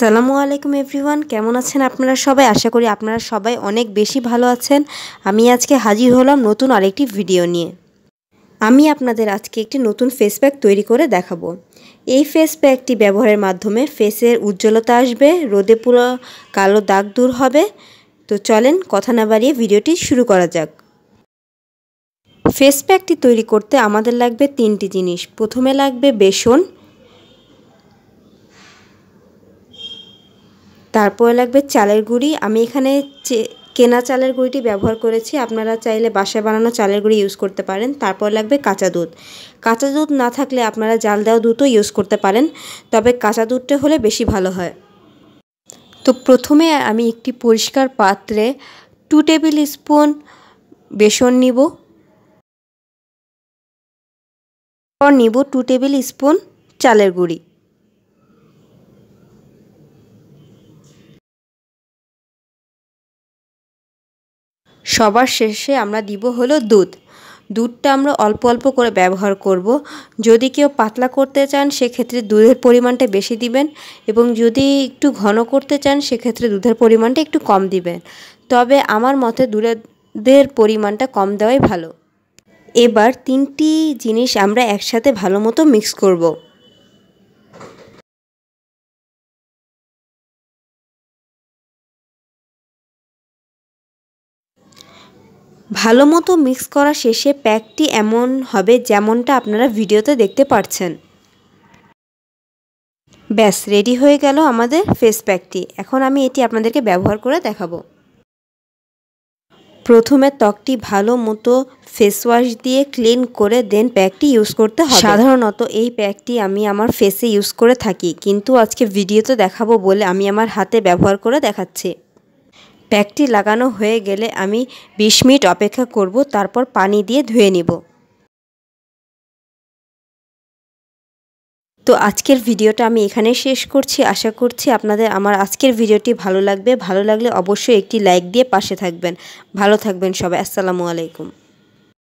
সালামু আলাইকুম এভরিওয়ান কেমন আছেন আপনারা সবাই আশা করি আপনারা সবাই অনেক বেশি ভালো আছেন আমি আজকে হাজির হলাম নতুন আরেকটি ভিডিও নিয়ে আমি আপনাদের আজকে একটি নতুন ফেস প্যাক তৈরি করে দেখাবো এই ফেস প্যাকটি ব্যবহারের মাধ্যমে ফেসের উজ্জ্বলতা আসবে রোদে পুরো কালো দাগ দূর হবে তো চলেন কথা না বাড়িয়ে ভিডিওটি শুরু করা যাক ফেস প্যাকটি তৈরি করতে আমাদের লাগবে তিনটি জিনিস প্রথমে লাগবে বেসন তারপরে লাগবে চালের গুঁড়ি আমি এখানে কেনা চালের গুঁড়িটি ব্যবহার করেছি আপনারা চাইলে বাসায় বানানো চালের গুঁড়ি ইউজ করতে পারেন তারপর লাগবে কাঁচা দুধ কাঁচা দুধ না থাকলে আপনারা জাল দেওয়া দুধও ইউজ করতে পারেন তবে কাঁচা দুধটা হলে বেশি ভালো হয় তো প্রথমে আমি একটি পরিষ্কার পাত্রে টু টেবিল স্পুন বেসন নিব নিব টু টেবিল স্পুন চালের গুঁড়ি সবার শেষে আমরা দিব হলো দুধ দুধটা আমরা অল্প অল্প করে ব্যবহার করব। যদি কেউ পাতলা করতে চান সেক্ষেত্রে দুধের পরিমাণটা বেশি দিবেন এবং যদি একটু ঘন করতে চান সেক্ষেত্রে দুধের পরিমাণটা একটু কম দিবেন তবে আমার মতে দুধের পরিমাণটা কম দেওয়াই ভালো এবার তিনটি জিনিস আমরা একসাথে ভালো মতো মিক্স করবো ভালো মতো মিক্স করা শেষে প্যাকটি এমন হবে যেমনটা আপনারা ভিডিওতে দেখতে পাচ্ছেন ব্যাস রেডি হয়ে গেল আমাদের ফেস প্যাকটি এখন আমি এটি আপনাদেরকে ব্যবহার করে দেখাবো প্রথমে ত্বকটি ভালো মতো ফেস ওয়াশ দিয়ে ক্লিন করে দেন প্যাকটি ইউজ করতে হবে সাধারণত এই প্যাকটি আমি আমার ফেসে ইউজ করে থাকি কিন্তু আজকে ভিডিওতে দেখাবো বলে আমি আমার হাতে ব্যবহার করে দেখাচ্ছি প্যাকটি লাগানো হয়ে গেলে আমি বিশ মিনিট অপেক্ষা করব তারপর পানি দিয়ে ধুয়ে নিব তো আজকের ভিডিওটা আমি এখানে শেষ করছি আশা করছি আপনাদের আমার আজকের ভিডিওটি ভালো লাগবে ভালো লাগলে অবশ্যই একটি লাইক দিয়ে পাশে থাকবেন ভালো থাকবেন সবাই আসসালামু আলাইকুম